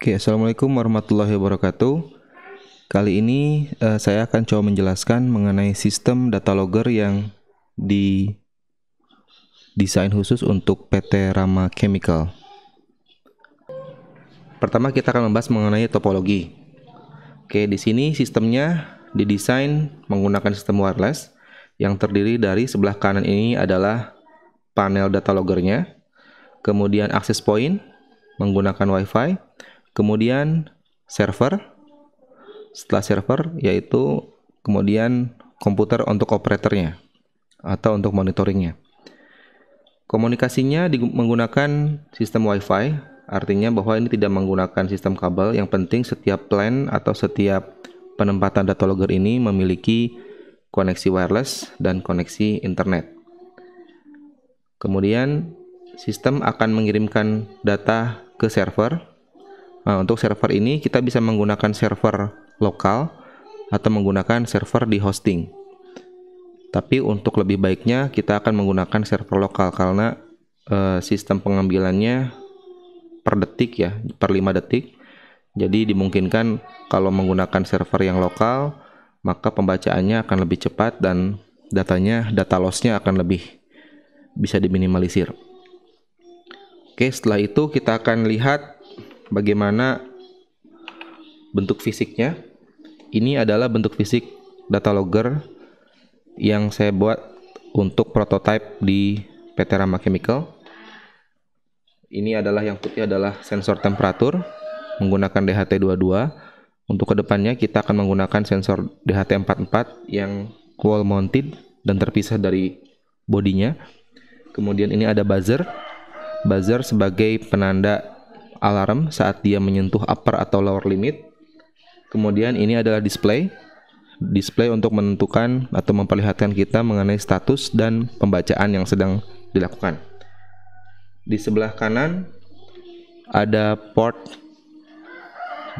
Oke, assalamualaikum warahmatullahi wabarakatuh. Kali ini uh, saya akan coba menjelaskan mengenai sistem data logger yang didesain khusus untuk PT Rama Chemical. Pertama kita akan membahas mengenai topologi. Oke, di sini sistemnya didesain menggunakan sistem wireless yang terdiri dari sebelah kanan ini adalah panel data loggernya, kemudian access point menggunakan WiFi, kemudian server setelah server yaitu kemudian komputer untuk operatornya atau untuk monitoringnya komunikasinya menggunakan sistem wifi artinya bahwa ini tidak menggunakan sistem kabel yang penting setiap plan atau setiap penempatan data logger ini memiliki koneksi wireless dan koneksi internet kemudian sistem akan mengirimkan data ke server Nah, untuk server ini kita bisa menggunakan server lokal atau menggunakan server di hosting. Tapi untuk lebih baiknya kita akan menggunakan server lokal karena e, sistem pengambilannya per detik ya, per 5 detik. Jadi dimungkinkan kalau menggunakan server yang lokal maka pembacaannya akan lebih cepat dan datanya data lossnya akan lebih bisa diminimalisir. Oke, setelah itu kita akan lihat bagaimana bentuk fisiknya. Ini adalah bentuk fisik data logger yang saya buat untuk prototipe di PT Rama Chemical. Ini adalah yang putih adalah sensor temperatur menggunakan DHT22. Untuk kedepannya kita akan menggunakan sensor DHT44 yang wall mounted dan terpisah dari bodinya. Kemudian ini ada buzzer. Buzzer sebagai penanda alarm saat dia menyentuh upper atau lower limit. Kemudian ini adalah display. Display untuk menentukan atau memperlihatkan kita mengenai status dan pembacaan yang sedang dilakukan. Di sebelah kanan ada port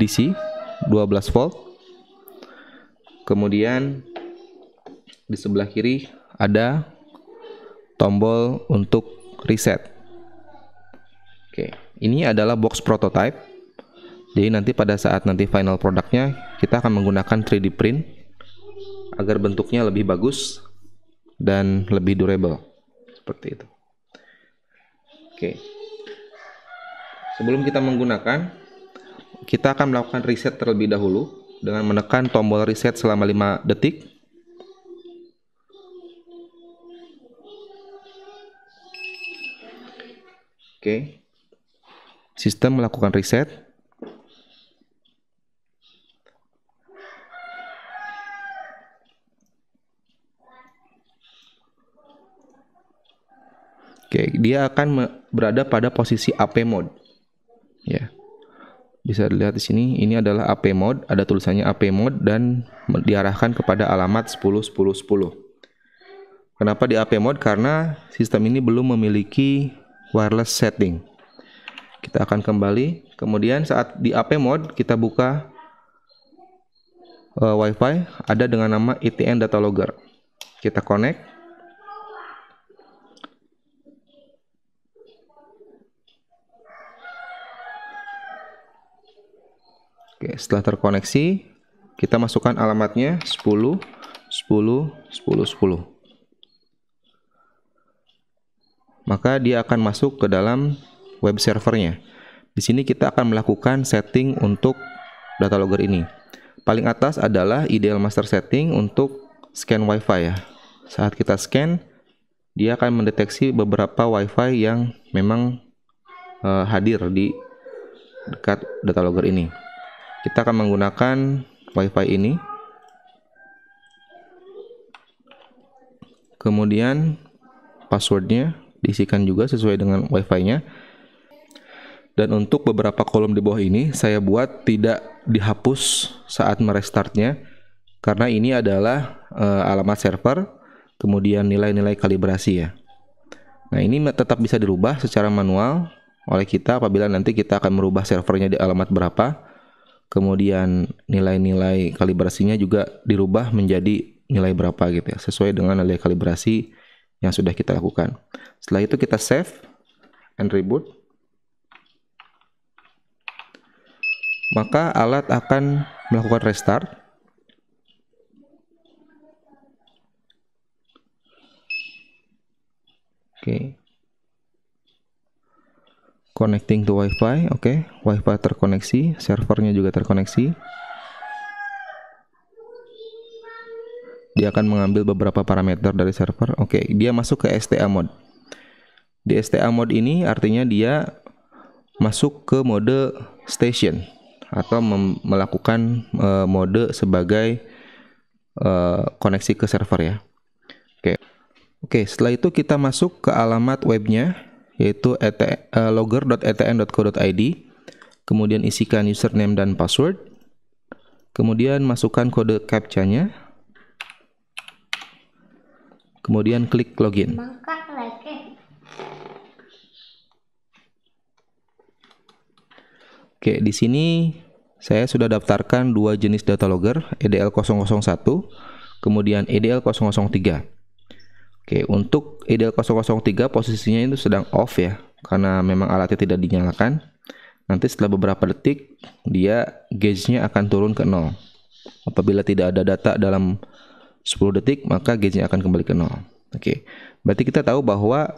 DC 12 volt. Kemudian di sebelah kiri ada tombol untuk reset. Oke. Okay ini adalah box prototype jadi nanti pada saat nanti final produknya kita akan menggunakan 3D print agar bentuknya lebih bagus dan lebih durable seperti itu oke sebelum kita menggunakan kita akan melakukan reset terlebih dahulu dengan menekan tombol reset selama 5 detik Oke. Okay. Sistem melakukan reset. Oke, dia akan berada pada posisi AP mode. Ya. Bisa dilihat di sini, ini adalah AP mode, ada tulisannya AP mode dan diarahkan kepada alamat 10 10 10. Kenapa di AP mode? Karena sistem ini belum memiliki wireless setting. Kita akan kembali. Kemudian saat di AP mode kita buka uh, WiFi ada dengan nama ETN data logger. Kita connect. Oke, setelah terkoneksi, kita masukkan alamatnya 10 10 10 10. Maka dia akan masuk ke dalam web servernya. Di sini kita akan melakukan setting untuk data logger ini. Paling atas adalah ideal master setting untuk scan WiFi ya. Saat kita scan, dia akan mendeteksi beberapa WiFi yang memang uh, hadir di dekat data logger ini. Kita akan menggunakan WiFi ini. Kemudian passwordnya diisikan juga sesuai dengan WiFi-nya. Dan untuk beberapa kolom di bawah ini saya buat tidak dihapus saat merestartnya karena ini adalah e, alamat server, kemudian nilai-nilai kalibrasi ya. Nah, ini tetap bisa dirubah secara manual oleh kita apabila nanti kita akan merubah servernya di alamat berapa. Kemudian nilai-nilai kalibrasinya juga dirubah menjadi nilai berapa gitu ya, sesuai dengan nilai kalibrasi yang sudah kita lakukan. Setelah itu kita save and reboot. maka alat akan melakukan restart. Oke. Okay. Connecting to WiFi, oke. Okay. WiFi terkoneksi, servernya juga terkoneksi. Dia akan mengambil beberapa parameter dari server. Oke, okay. dia masuk ke STA mode. Di STA mode ini artinya dia masuk ke mode station atau melakukan uh, mode sebagai uh, koneksi ke server ya. Oke. Okay. Oke, okay, setelah itu kita masuk ke alamat webnya yaitu et uh, eh, logger.etn.co.id. Kemudian isikan username dan password. Kemudian masukkan kode captcha-nya. Kemudian klik login. Oke, di sini saya sudah daftarkan dua jenis data logger, EDL 001, kemudian EDL 003. Oke, untuk EDL 003 posisinya itu sedang off ya, karena memang alatnya tidak dinyalakan. Nanti setelah beberapa detik, dia gauge-nya akan turun ke nol. Apabila tidak ada data dalam 10 detik, maka gauge-nya akan kembali ke nol. Oke, berarti kita tahu bahwa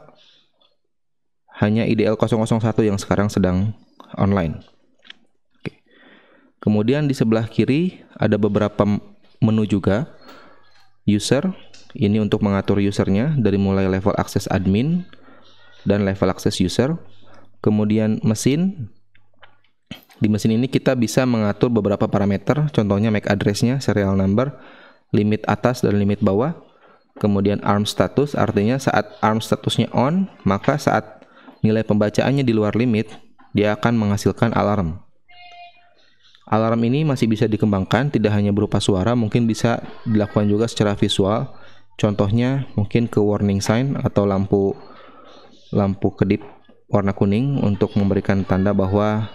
hanya edl 001 yang sekarang sedang online. Kemudian di sebelah kiri ada beberapa menu juga. User, ini untuk mengatur usernya dari mulai level akses admin dan level akses user. Kemudian mesin, di mesin ini kita bisa mengatur beberapa parameter, contohnya MAC address-nya, serial number, limit atas dan limit bawah. Kemudian arm status, artinya saat arm statusnya on, maka saat nilai pembacaannya di luar limit, dia akan menghasilkan alarm. Alarm ini masih bisa dikembangkan, tidak hanya berupa suara, mungkin bisa dilakukan juga secara visual. Contohnya mungkin ke warning sign atau lampu lampu kedip warna kuning untuk memberikan tanda bahwa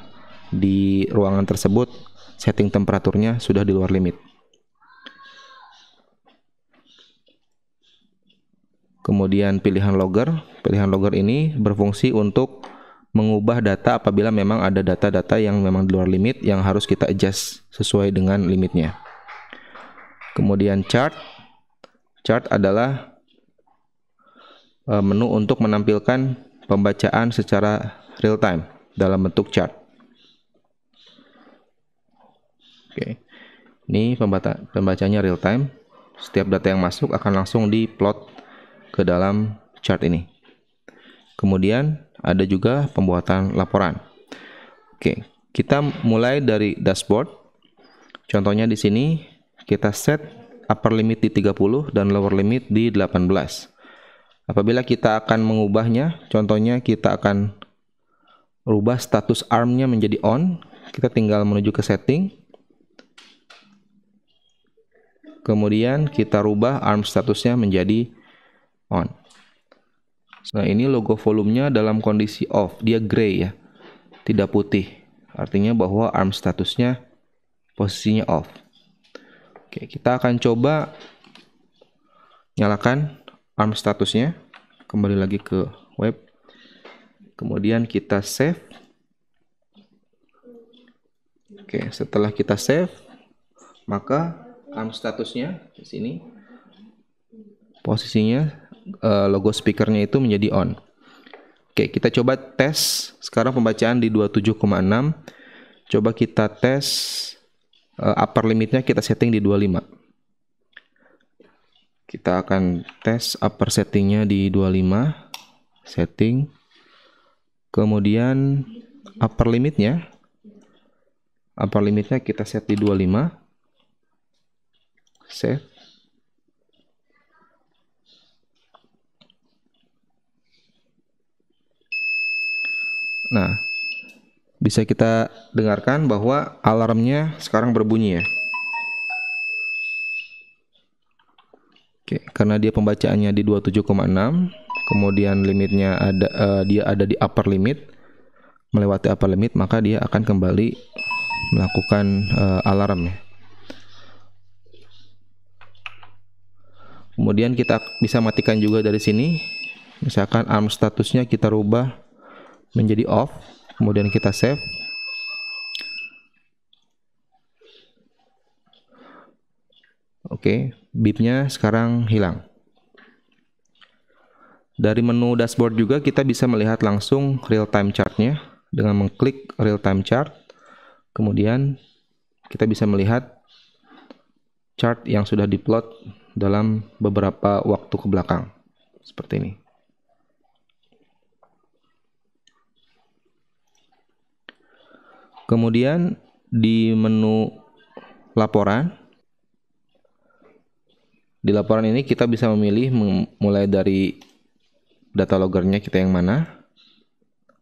di ruangan tersebut setting temperaturnya sudah di luar limit. Kemudian pilihan logger, pilihan logger ini berfungsi untuk mengubah data apabila memang ada data-data yang memang di luar limit yang harus kita adjust sesuai dengan limitnya. Kemudian chart. Chart adalah eh, menu untuk menampilkan pembacaan secara real time dalam bentuk chart. Oke. Ini pembacanya real time. Setiap data yang masuk akan langsung diplot ke dalam chart ini. Kemudian ada juga pembuatan laporan. Oke, kita mulai dari dashboard. Contohnya di sini kita set upper limit di 30 dan lower limit di 18. Apabila kita akan mengubahnya, contohnya kita akan rubah status armnya menjadi on. Kita tinggal menuju ke setting. Kemudian kita rubah arm statusnya menjadi on. Nah ini logo volumenya dalam kondisi off, dia gray ya, tidak putih. Artinya bahwa arm statusnya posisinya off. Oke, kita akan coba nyalakan arm statusnya. Kembali lagi ke web. Kemudian kita save. Oke, setelah kita save, maka arm statusnya di sini posisinya uh, logo speakernya itu menjadi on. Oke, kita coba tes sekarang pembacaan di 27,6. Coba kita tes uh, upper limitnya kita setting di 25. Kita akan tes upper settingnya di 25 setting. Kemudian upper limitnya upper limitnya kita set di 25 set Nah, bisa kita dengarkan bahwa alarmnya sekarang berbunyi ya. Oke, karena dia pembacaannya di 27,6, kemudian limitnya ada uh, dia ada di upper limit, melewati upper limit maka dia akan kembali melakukan uh, alarm ya. Kemudian kita bisa matikan juga dari sini. Misalkan arm statusnya kita rubah menjadi off kemudian kita save oke okay, bipnya sekarang hilang dari menu dashboard juga kita bisa melihat langsung real time chartnya dengan mengklik real time chart kemudian kita bisa melihat chart yang sudah diplot dalam beberapa waktu ke belakang seperti ini. Kemudian di menu laporan di laporan ini kita bisa memilih mulai dari data logernya kita yang mana.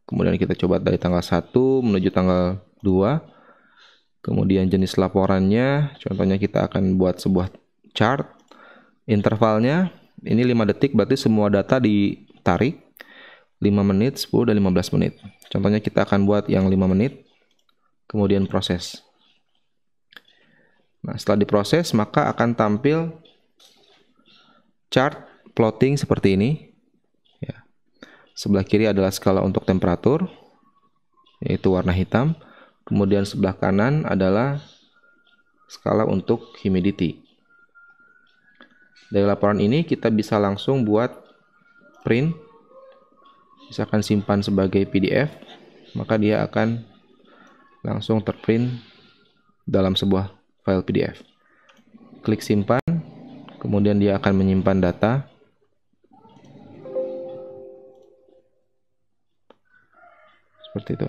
Kemudian kita coba dari tanggal 1 menuju tanggal 2. Kemudian jenis laporannya, contohnya kita akan buat sebuah chart. Intervalnya ini 5 detik berarti semua data ditarik. 5 menit, 10 dan 15 menit. Contohnya kita akan buat yang 5 menit kemudian proses. Nah, setelah diproses maka akan tampil chart plotting seperti ini. Ya. Sebelah kiri adalah skala untuk temperatur, yaitu warna hitam. Kemudian sebelah kanan adalah skala untuk humidity. Dari laporan ini kita bisa langsung buat print, misalkan simpan sebagai PDF, maka dia akan langsung terprint dalam sebuah file PDF. Klik simpan, kemudian dia akan menyimpan data. Seperti itu.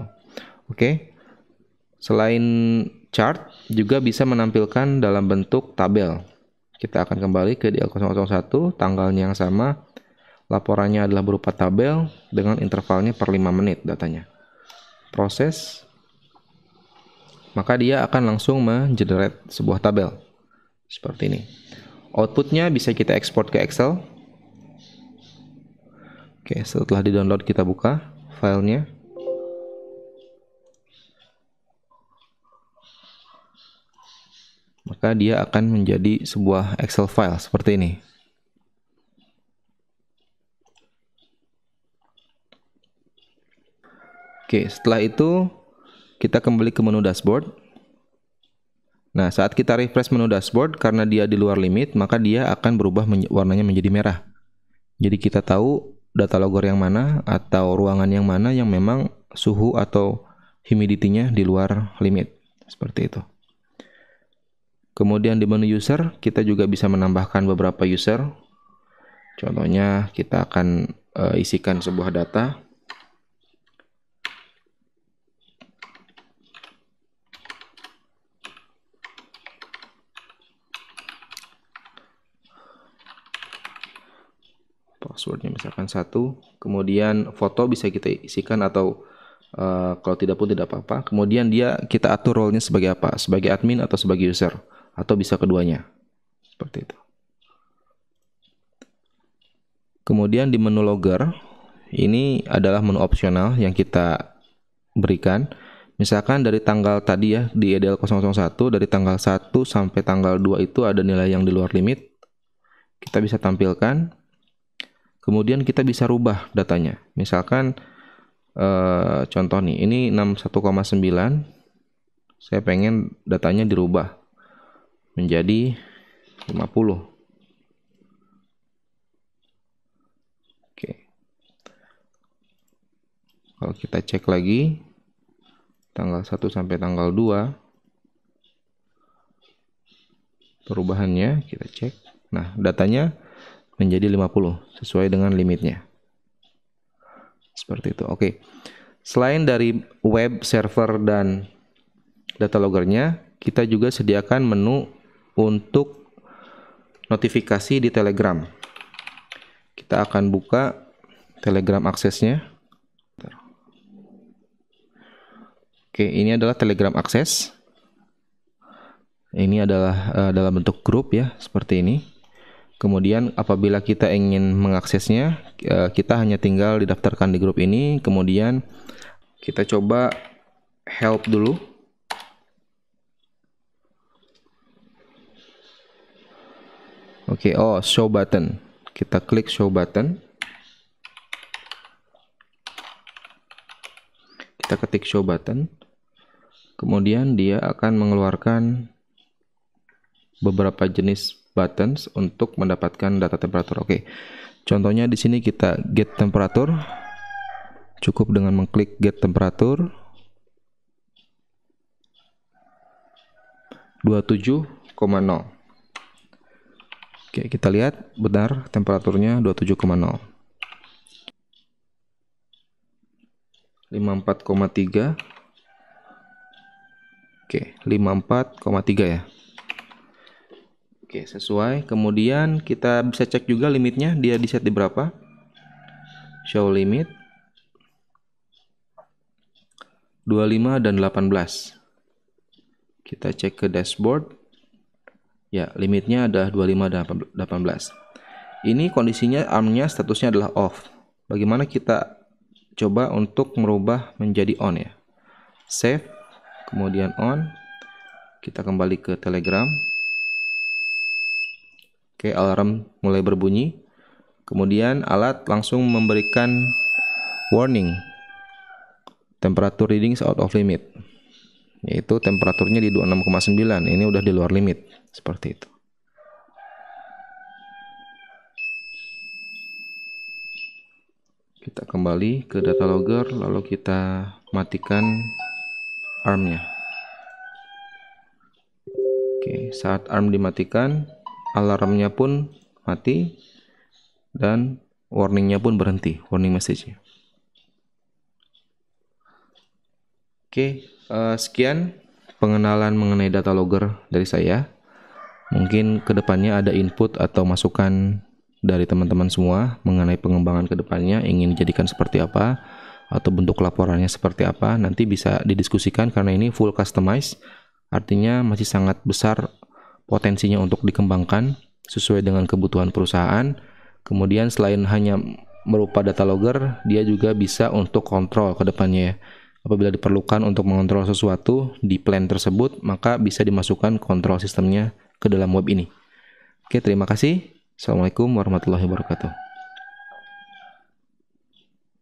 Oke. Selain chart, juga bisa menampilkan dalam bentuk tabel. Kita akan kembali ke DL001, tanggalnya yang sama, laporannya adalah berupa tabel dengan intervalnya per 5 menit datanya. Proses maka dia akan langsung mengenerate sebuah tabel seperti ini. Outputnya bisa kita ekspor ke Excel. Oke, setelah di-download kita buka filenya. Maka dia akan menjadi sebuah Excel file seperti ini. Oke, setelah itu kita kembali ke menu dashboard. Nah, saat kita refresh menu dashboard karena dia di luar limit, maka dia akan berubah men warnanya menjadi merah. Jadi kita tahu data logor yang mana atau ruangan yang mana yang memang suhu atau humidity-nya di luar limit. Seperti itu. Kemudian di menu user, kita juga bisa menambahkan beberapa user. Contohnya kita akan uh, isikan sebuah data passwordnya misalkan satu kemudian foto bisa kita isikan atau uh, kalau tidak pun tidak apa-apa kemudian dia kita atur role-nya sebagai apa sebagai admin atau sebagai user atau bisa keduanya seperti itu kemudian di menu logger ini adalah menu opsional yang kita berikan misalkan dari tanggal tadi ya di EDL 001 dari tanggal 1 sampai tanggal 2 itu ada nilai yang di luar limit kita bisa tampilkan kemudian kita bisa rubah datanya. Misalkan eh, contoh nih, ini 61,9, saya pengen datanya dirubah menjadi 50. Oke. Kalau kita cek lagi, tanggal 1 sampai tanggal 2, perubahannya kita cek. Nah, datanya menjadi 50 sesuai dengan limitnya. Seperti itu. Oke. Selain dari web server dan data loggernya, kita juga sediakan menu untuk notifikasi di Telegram. Kita akan buka Telegram aksesnya. Oke, ini adalah Telegram akses. Ini adalah uh, dalam bentuk grup ya, seperti ini. Kemudian apabila kita ingin mengaksesnya, eh, kita hanya tinggal didaftarkan di grup ini. Kemudian kita coba help dulu. Oke, okay, oh show button. Kita klik show button. Kita ketik show button. Kemudian dia akan mengeluarkan beberapa jenis buttons untuk mendapatkan data temperatur. Oke. Contohnya di sini kita get temperatur cukup dengan mengklik get temperatur 27,0. Oke, kita lihat benar temperaturnya 27,0. 54,3 Oke, 54,3 ya. Oke, sesuai. Kemudian kita bisa cek juga limitnya, dia di set di berapa. Show limit 25 dan 18. Kita cek ke dashboard. Ya, limitnya ada 25 dan 18. Ini kondisinya armnya statusnya adalah off. Bagaimana kita coba untuk merubah menjadi on ya. Save, kemudian on. Kita kembali ke Telegram. Oke, alarm mulai berbunyi. Kemudian alat langsung memberikan warning. Temperatur readings out of limit. Yaitu temperaturnya di 26,9. Ini udah di luar limit. Seperti itu. Kita kembali ke data logger lalu kita matikan armnya. Oke, saat arm dimatikan, alarmnya pun mati dan warningnya pun berhenti, warning message-nya. Oke, uh, sekian pengenalan mengenai data logger dari saya. Mungkin kedepannya ada input atau masukan dari teman-teman semua mengenai pengembangan kedepannya ingin dijadikan seperti apa atau bentuk laporannya seperti apa nanti bisa didiskusikan karena ini full customize artinya masih sangat besar potensinya untuk dikembangkan sesuai dengan kebutuhan perusahaan. Kemudian selain hanya berupa data logger, dia juga bisa untuk kontrol ke depannya ya. Apabila diperlukan untuk mengontrol sesuatu di plan tersebut, maka bisa dimasukkan kontrol sistemnya ke dalam web ini. Oke, terima kasih. Assalamualaikum warahmatullahi wabarakatuh.